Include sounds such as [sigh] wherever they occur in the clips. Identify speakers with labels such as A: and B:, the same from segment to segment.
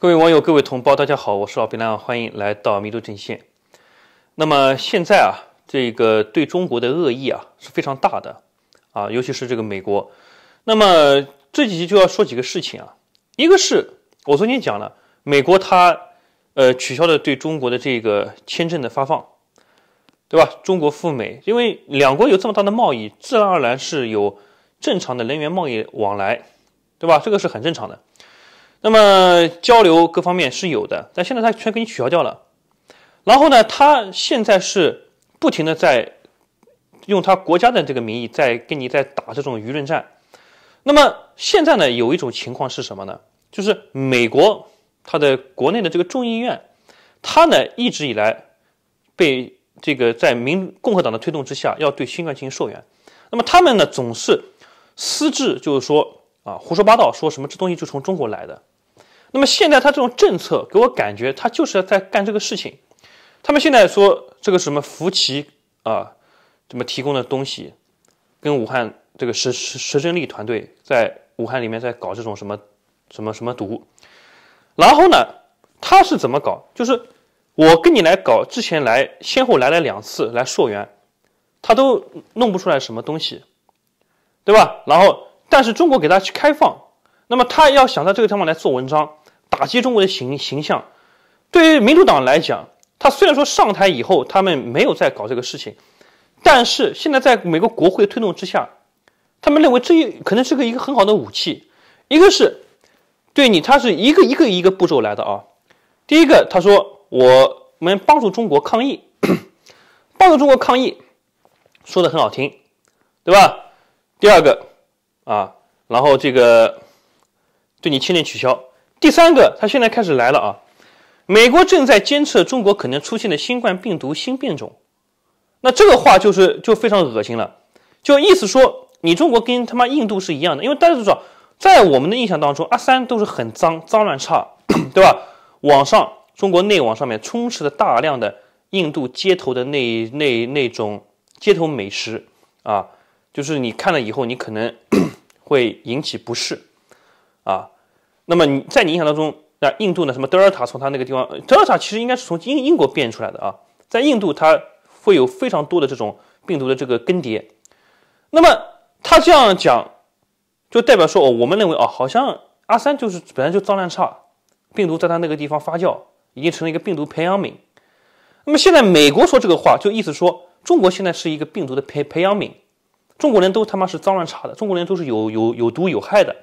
A: 各位网友，各位同胞，大家好，我是老毕兰，欢迎来到迷途阵线。那么现在啊，这个对中国的恶意啊是非常大的啊，尤其是这个美国。那么这几期就要说几个事情啊，一个是我昨天讲了，美国它呃取消了对中国的这个签证的发放，对吧？中国赴美，因为两国有这么大的贸易，自然而然是有正常的人员贸易往来，对吧？这个是很正常的。那么交流各方面是有的，但现在他全给你取消掉了。然后呢，他现在是不停的在用他国家的这个名义在跟你在打这种舆论战。那么现在呢，有一种情况是什么呢？就是美国它的国内的这个众议院，它呢一直以来被这个在民共和党的推动之下要对新冠进行溯源。那么他们呢总是私自就是说啊胡说八道，说什么这东西就从中国来的。那么现在他这种政策给我感觉，他就是在干这个事情。他们现在说这个什么福奇啊，怎么提供的东西，跟武汉这个石石石正丽团队在武汉里面在搞这种什么什么什么毒。然后呢，他是怎么搞？就是我跟你来搞之前来先后来了两次来溯源，他都弄不出来什么东西，对吧？然后但是中国给他去开放。那么他要想在这个地方来做文章，打击中国的形形象，对于民主党来讲，他虽然说上台以后他们没有再搞这个事情，但是现在在美国国会推动之下，他们认为这可能是个一个很好的武器。一个是对你，他是一个一个一个步骤来的啊。第一个，他说我们帮助中国抗议，[coughs] 帮助中国抗议，说的很好听，对吧？第二个啊，然后这个。对你签证取消。第三个，他现在开始来了啊！美国正在监测中国可能出现的新冠病毒新变种。那这个话就是就非常恶心了，就意思说你中国跟他妈印度是一样的，因为大家都知道，在我们的印象当中，阿三都是很脏、脏乱差，[coughs] 对吧？网上中国内网上面充斥着大量的印度街头的那那那种街头美食啊，就是你看了以后，你可能 [coughs] 会引起不适。啊，那么你在你印象当中，那印度呢？什么德尔塔从他那个地方，德尔塔其实应该是从英英国变出来的啊。在印度，它会有非常多的这种病毒的这个更迭。那么他这样讲，就代表说，哦，我们认为哦，好像阿三就是本来就脏乱差，病毒在他那个地方发酵，已经成了一个病毒培养皿。那么现在美国说这个话，就意思说，中国现在是一个病毒的培培养皿，中国人都他妈是脏乱差的，中国人都是有有有毒有害的。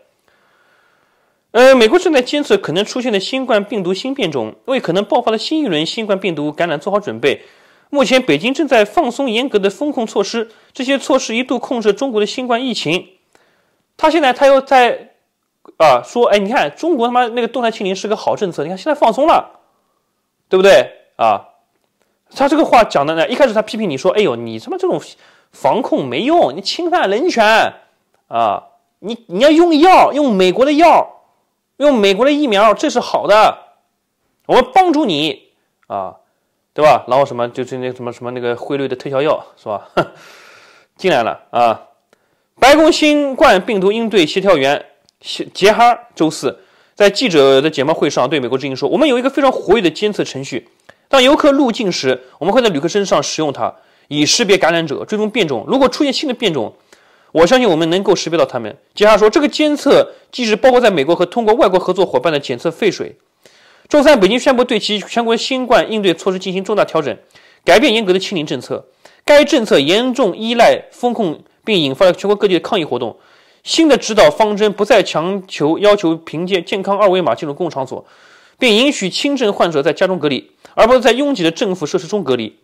A: 呃，美国正在监测可能出现的新冠病毒新变种，为可能爆发的新一轮新冠病毒感染做好准备。目前，北京正在放松严格的风控措施，这些措施一度控制中国的新冠疫情。他现在他又在啊说：“哎，你看，中国他妈那个动态清零是个好政策，你看现在放松了，对不对？啊，他这个话讲的呢，一开始他批评你说：‘哎呦，你他妈这种防控没用，你侵犯人权啊！’你你要用药，用美国的药。”用美国的疫苗，这是好的，我们帮助你啊，对吧？然后什么就是那什么什么那个汇率的特效药是吧？[laughs] 进来了啊！白宫新冠病毒应对协调员杰杰哈周四在记者的简报会上对美国之音说：“我们有一个非常活跃的监测程序，当游客入境时，我们会在旅客身上使用它，以识别感染者、追踪变种。如果出现新的变种。”我相信我们能够识别到他们。接下来说，这个监测机制包括在美国和通过外国合作伙伴的检测废水。周三，北京宣布对其全国新冠应对措施进行重大调整，改变严格的清零政策。该政策严重依赖风控，并引发了全国各地的抗议活动。新的指导方针不再强求要求凭借健康二维码进入公共场所，并允许轻症患者在家中隔离，而不是在拥挤的政府设施中隔离。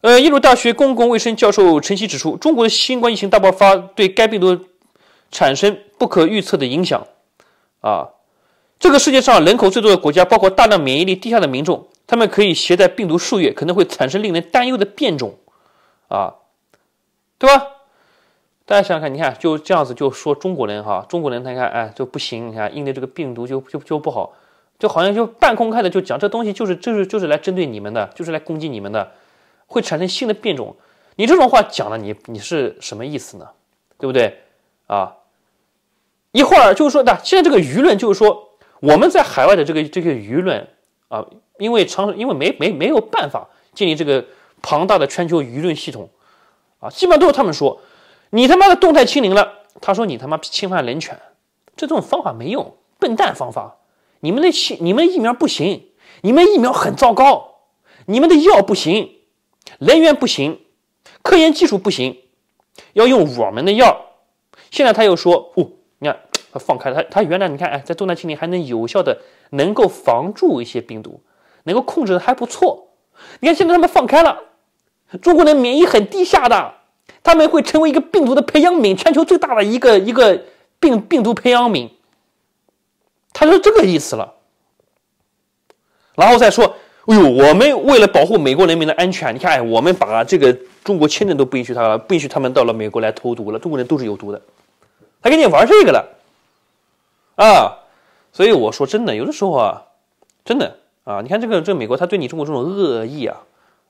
A: 呃，耶鲁大学公共卫生教授陈曦指出，中国的新冠疫情大爆发对该病毒产生不可预测的影响。啊，这个世界上人口最多的国家，包括大量免疫力低下的民众，他们可以携带病毒数月，可能会产生令人担忧的变种。啊，对吧？大家想想看，你看就这样子就说中国人哈，中国人他看哎就不行，你看应对这个病毒就就就不好，就好像就半公开的就讲这东西就是就是就是来针对你们的，就是来攻击你们的。会产生新的变种，你这种话讲了，你你是什么意思呢？对不对？啊，一会儿就是说，现在这个舆论就是说，我们在海外的这个这个舆论啊，因为常因为没没没有办法建立这个庞大的全球舆论系统啊，基本上都是他们说，你他妈的动态清零了，他说你他妈侵犯人权，这种方法没用，笨蛋方法，你们的疫你们疫苗不行，你们疫苗很糟糕，你们的药不行。人员不行，科研技术不行，要用我们的药。现在他又说哦，你看他放开了，他他原来你看哎，在重大青年还能有效的能够防住一些病毒，能够控制的还不错。你看现在他们放开了，中国人免疫很低下的，他们会成为一个病毒的培养皿，全球最大的一个一个病病毒培养皿。他说这个意思了，然后再说。哎呦，我们为了保护美国人民的安全，你看，哎，我们把这个中国签证都不允许他，不允许他们到了美国来投毒了。中国人都是有毒的，他跟你玩这个了，啊，所以我说真的，有的时候啊，真的啊，你看这个，这美国他对你中国这种恶意啊，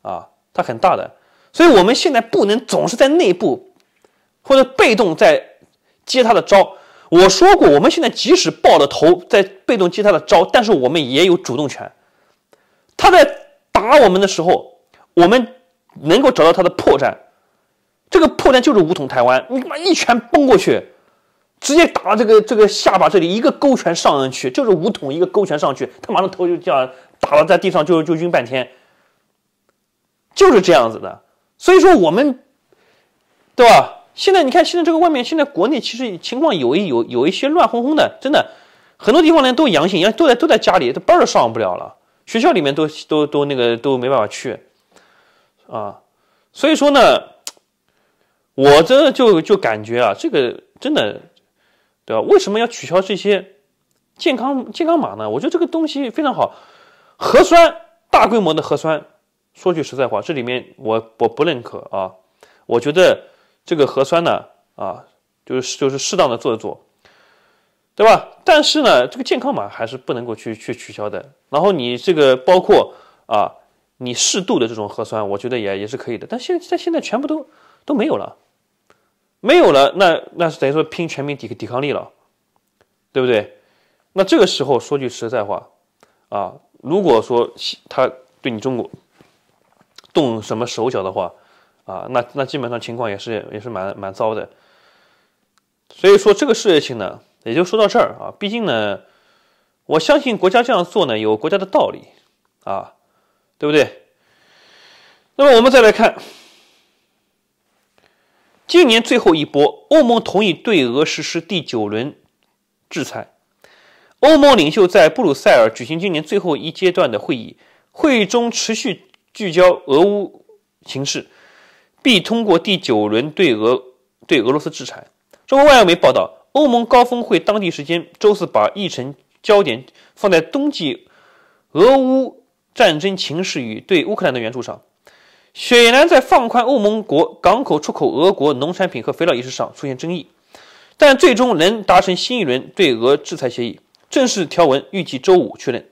A: 啊，他很大的，所以我们现在不能总是在内部或者被动在接他的招。我说过，我们现在即使抱着头在被动接他的招，但是我们也有主动权。他在打我们的时候，我们能够找到他的破绽，这个破绽就是五统台湾，你妈一拳崩过去，直接打到这个这个下巴这里，一个勾拳上上去，就是五统一个勾拳上去，他马上头就这样打了，在地上就就晕半天，就是这样子的。所以说我们，对吧？现在你看，现在这个外面，现在国内其实情况有一有有一些乱哄哄的，真的，很多地方连都阳性，阳，都在都在家里，这班都上不了了。学校里面都都都那个都没办法去，啊，所以说呢，我这就就感觉啊，这个真的，对吧？为什么要取消这些健康健康码呢？我觉得这个东西非常好，核酸大规模的核酸，说句实在话，这里面我我不认可啊，我觉得这个核酸呢，啊，就是就是适当的做一做。对吧？但是呢，这个健康码还是不能够去去取消的。然后你这个包括啊，你适度的这种核酸，我觉得也也是可以的。但现在现在全部都都没有了，没有了，那那是等于说拼全民抵抵抗力了，对不对？那这个时候说句实在话啊，如果说他对你中国动什么手脚的话啊，那那基本上情况也是也是蛮蛮糟的。所以说这个事情呢。也就说到这儿啊，毕竟呢，我相信国家这样做呢有国家的道理啊，对不对？那么我们再来看，今年最后一波，欧盟同意对俄实施第九轮制裁。欧盟领袖在布鲁塞尔举行今年最后一阶段的会议，会议中持续聚焦俄乌形势，必通过第九轮对俄对俄罗斯制裁。中国外媒报道。欧盟高峰会当地时间周四把议程焦点放在冬季俄乌战争情势与对乌克兰的援助上。虽然在放宽欧盟国港口出口俄国农产品和肥料一事上出现争议，但最终能达成新一轮对俄制裁协议。正式条文预计周五确认。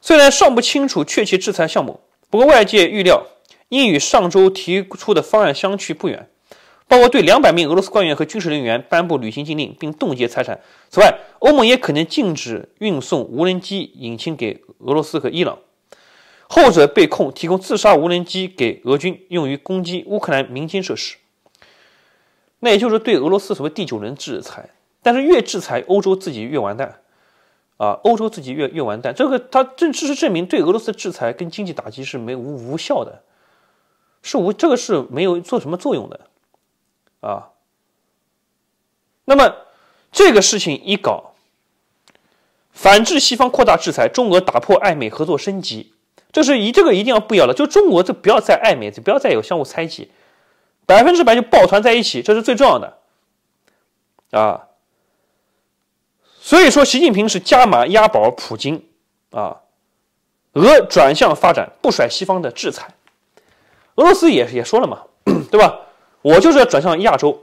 A: 虽然尚不清楚确切制裁项目，不过外界预料应与上周提出的方案相去不远。包括对两百名俄罗斯官员和军事人员颁布旅行禁令，并冻结财产。此外，欧盟也可能禁止运送无人机引擎给俄罗斯和伊朗，后者被控提供自杀无人机给俄军用于攻击乌克兰民间设施。那也就是对俄罗斯所谓第九轮制裁，但是越制裁，欧洲自己越完蛋啊！欧洲自己越越完蛋。这个它正事实证明，对俄罗斯的制裁跟经济打击是没无无效的，是无这个是没有做什么作用的。啊，那么这个事情一搞，反制西方扩大制裁，中俄打破暧昧合作升级，这是以这个一定要不要了，就中国就不要再暧昧，就不要再有相互猜忌，百分之百就抱团在一起，这是最重要的啊。所以说，习近平是加码押宝普京啊，俄转向发展，不甩西方的制裁，俄罗斯也也说了嘛，[coughs] 对吧？我就是要转向亚洲、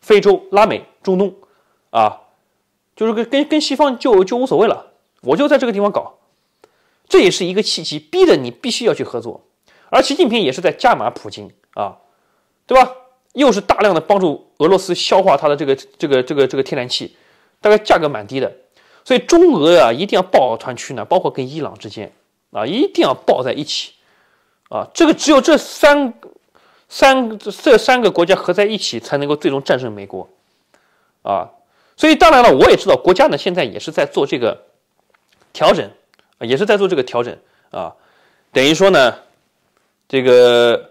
A: 非洲、拉美、中东，啊，就是跟跟跟西方就就无所谓了，我就在这个地方搞，这也是一个契机，逼得你必须要去合作。而习近平也是在加码普京啊，对吧？又是大量的帮助俄罗斯消化它的这个这个这个这个天然气，大概价格蛮低的，所以中俄啊一定要抱团取暖，包括跟伊朗之间啊一定要抱在一起，啊，这个只有这三。三这这三个国家合在一起才能够最终战胜美国，啊，所以当然了，我也知道国家呢现在也是在做这个调整，啊，也是在做这个调整啊，等于说呢，这个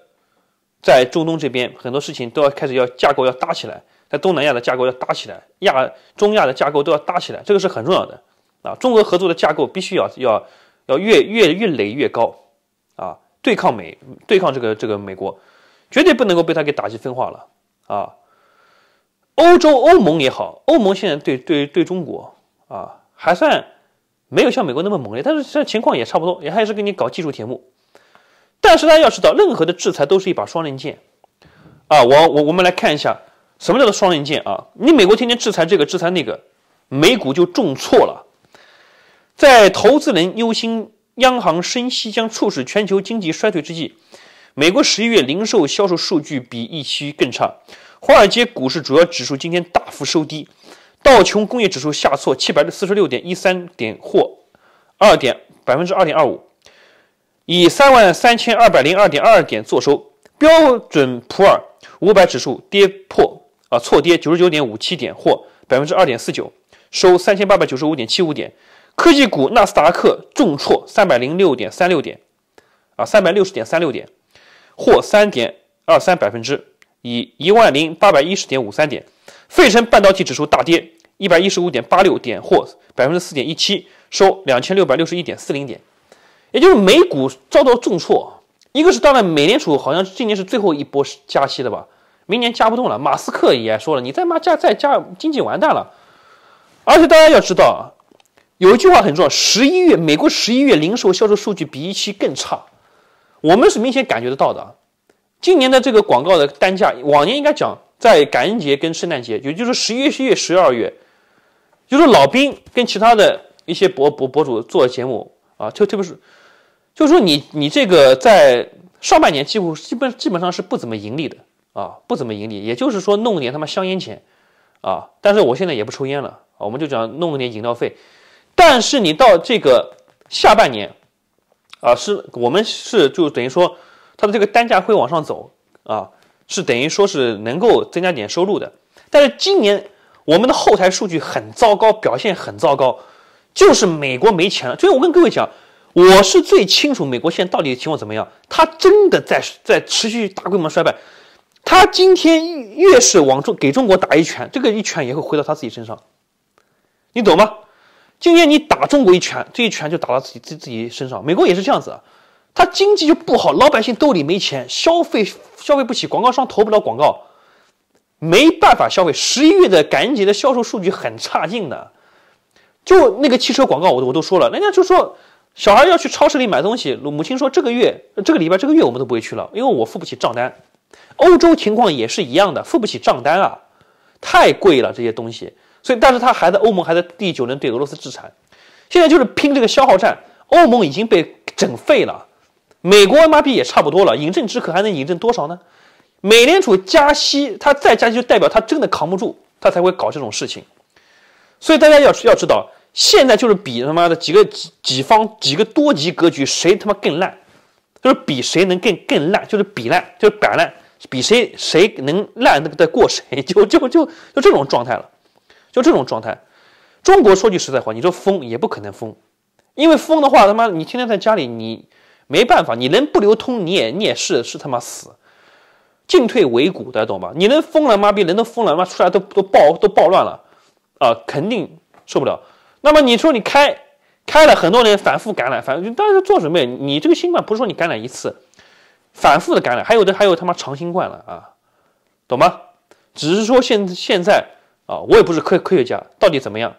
A: 在中东这边很多事情都要开始要架构要搭起来，在东南亚的架构要搭起来，亚中亚的架构都要搭起来，这个是很重要的啊，中俄合作的架构必须要要要越越越垒越高啊，对抗美对抗这个这个美国。绝对不能够被他给打击分化了啊！欧洲欧盟也好，欧盟现在对对对中国啊，还算没有像美国那么猛烈，但是现在情况也差不多，也还是给你搞技术题目。但是大家要知道，任何的制裁都是一把双刃剑啊！我我我们来看一下什么叫做双刃剑啊！你美国天天制裁这个制裁那个，美股就重挫了。在投资人忧心央行升息将促使全球经济衰退之际。美国十一月零售销售数据比预期更差，华尔街股市主要指数今天大幅收低，道琼工业指数下挫七百四十六点一三点，或二点百分之二点二五，以三万三千二百零二点二点做收。标准普尔五百指数跌破啊，错跌九十九点五七点，或百分之二点四九，收三千八百九十五点七五点。科技股纳斯达克重挫三百零六点三六点，啊三百六十点三六点。或三点二三百分之，以一万零八百一十点五三点，费城半导体指数大跌一百一十五点八六点，或百分之四点一七，收两千六百六十一点四零点，也就是美股遭到重挫。一个是当然，美联储好像今年是最后一波加息的吧，明年加不动了。马斯克也说了，你再骂加再加，经济完蛋了。而且大家要知道啊，有一句话很重要，十一月美国十一月零售销售数据比预期更差。我们是明显感觉得到的啊，今年的这个广告的单价，往年应该讲在感恩节跟圣诞节，也就是十一月、十月、十二月，就是老兵跟其他的一些博博博主做节目啊，特特别是，就是说你你这个在上半年几乎基本基本上是不怎么盈利的啊，不怎么盈利，也就是说弄点他妈香烟钱啊，但是我现在也不抽烟了，我们就讲弄点饮料费，但是你到这个下半年。啊，是我们是就等于说，它的这个单价会往上走啊，是等于说是能够增加点收入的。但是今年我们的后台数据很糟糕，表现很糟糕，就是美国没钱了。所以我跟各位讲，我是最清楚美国现在到底情况怎么样，它真的在在持续大规模衰败。它今天越是往中给中国打一拳，这个一拳也会回到他自己身上，你懂吗？今天你打中国一拳，这一拳就打到自己自自己身上。美国也是这样子啊，他经济就不好，老百姓兜里没钱，消费消费不起，广告商投不了广告，没办法消费。十一月的感恩节的销售数据很差劲的，就那个汽车广告，我我都说了，人家就说小孩要去超市里买东西，母亲说这个月这个礼拜这个月我们都不会去了，因为我付不起账单。欧洲情况也是一样的，付不起账单啊，太贵了这些东西。所以，但是他还在欧盟还在第九轮对俄罗斯制裁，现在就是拼这个消耗战。欧盟已经被整废了，美国 M 妈逼也差不多了，饮鸩止渴还能饮鸩多少呢？美联储加息，它再加息就代表它真的扛不住，它才会搞这种事情。所以大家要要知道，现在就是比他妈的几个几几方几个多级格局，谁他妈更烂，就是比谁能更更烂，就是比烂，就是摆烂，比谁谁能烂那个再过谁，就就就就这种状态了。就这种状态，中国说句实在话，你说封也不可能封，因为封的话，他妈你天天在家里，你没办法，你能不流通你也你也是是他妈死，进退维谷的，懂吗？你能封了，妈逼人都封了，妈出来都都暴都暴乱了，啊，肯定受不了。那么你说你开开了，很多人反复感染，反但是做准备，你这个新冠不是说你感染一次，反复的感染，还有的还有他妈长新冠了啊，懂吗？只是说现现在。啊，我也不是科科学家，到底怎么样？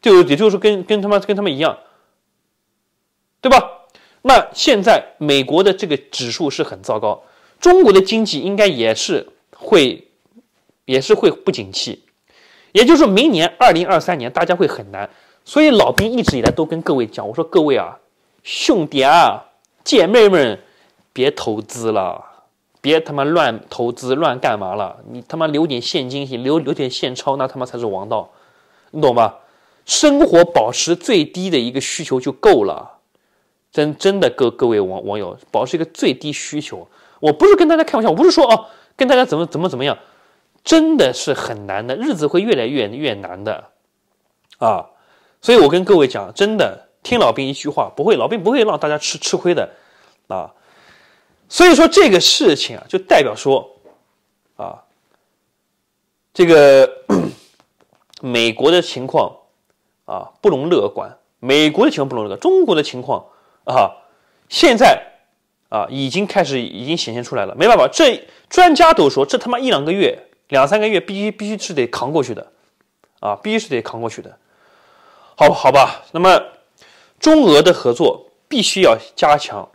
A: 就也就是说，跟跟他妈跟他们一样，对吧？那现在美国的这个指数是很糟糕，中国的经济应该也是会，也是会不景气，也就是明年二零二三年大家会很难。所以老兵一直以来都跟各位讲，我说各位啊，兄弟啊，姐妹们，别投资了。别他妈乱投资、乱干嘛了！你他妈留点现金行，留留点现钞，那他妈才是王道，你懂吧？生活保持最低的一个需求就够了。真真的，各各位网网友，保持一个最低需求。我不是跟大家开玩笑，我不是说哦，跟大家怎么怎么怎么样，真的是很难的，日子会越来越越难的，啊！所以我跟各位讲，真的，听老兵一句话，不会，老兵不会让大家吃吃亏的，啊！所以说这个事情啊，就代表说，啊，这个 [clears throat] 美国的情况啊不容乐观，美国的情况不容乐观，中国的情况啊，现在啊已经开始已经显现出来了。没办法，这专家都说，这他妈一两个月、两三个月，必须必须是得扛过去的，啊，必须是得扛过去的。好好吧，那么中俄的合作必须要加强。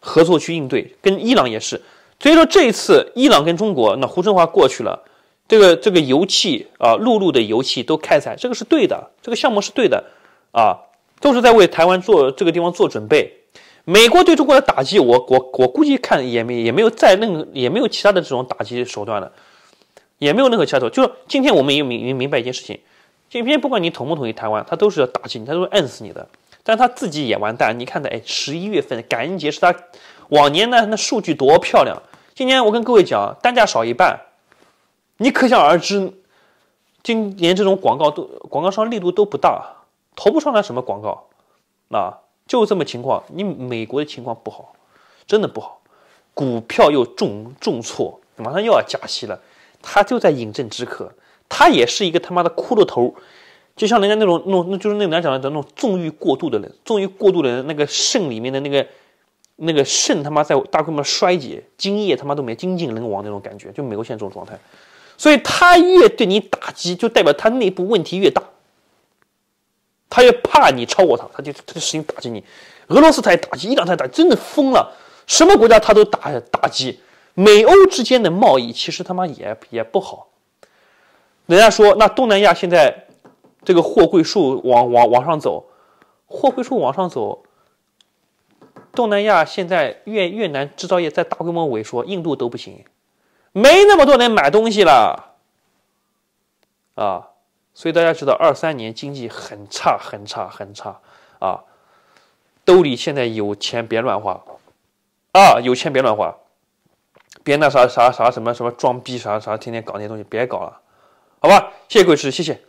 A: 合作去应对，跟伊朗也是，所以说这一次伊朗跟中国，那胡春华过去了，这个这个油气啊，陆路的油气都开采，这个是对的，这个项目是对的，啊，都是在为台湾做这个地方做准备。美国对中国的打击，我我我估计看也没也没有再任何，也没有其他的这种打击手段了，也没有任何其他头。就是今天我们已经明明白一件事情，今天不管你同不同意台湾，他都是要打击你，他都会摁死你的。但他自己也完蛋，你看的哎，十一月份感恩节是他往年呢那数据多漂亮，今年我跟各位讲，单价少一半，你可想而知，今年这种广告都广告商力度都不大，投不上来什么广告，啊，就这么情况，你美国的情况不好，真的不好，股票又重重挫，马上又要加息了，他就在饮鸩止渴，他也是一个他妈的骷髅头。就像人家那种种，那就是那来讲的，那种纵欲过度的人，纵欲过度的人，那个肾里面的那个那个肾他妈在大规模衰竭，精液他妈都没精尽人亡那种感觉，就美国现在这种状态。所以他越对你打击，就代表他内部问题越大，他越怕你超过他，他就他就使劲打击你。俄罗斯他也打击朗他也打，真的疯了，什么国家他都打打击。美欧之间的贸易其实他妈也也不好。人家说那东南亚现在。这个货柜数往往往上走，货柜数往上走。东南亚现在越越南制造业在大规模萎缩，印度都不行，没那么多人买东西了，啊！所以大家知道，二三年经济很差，很差，很差啊！兜里现在有钱别乱花，啊，有钱别乱花，别那啥啥啥什么什么装逼啥啥，天天搞那些东西别搞了，好吧？谢谢鬼师，谢谢。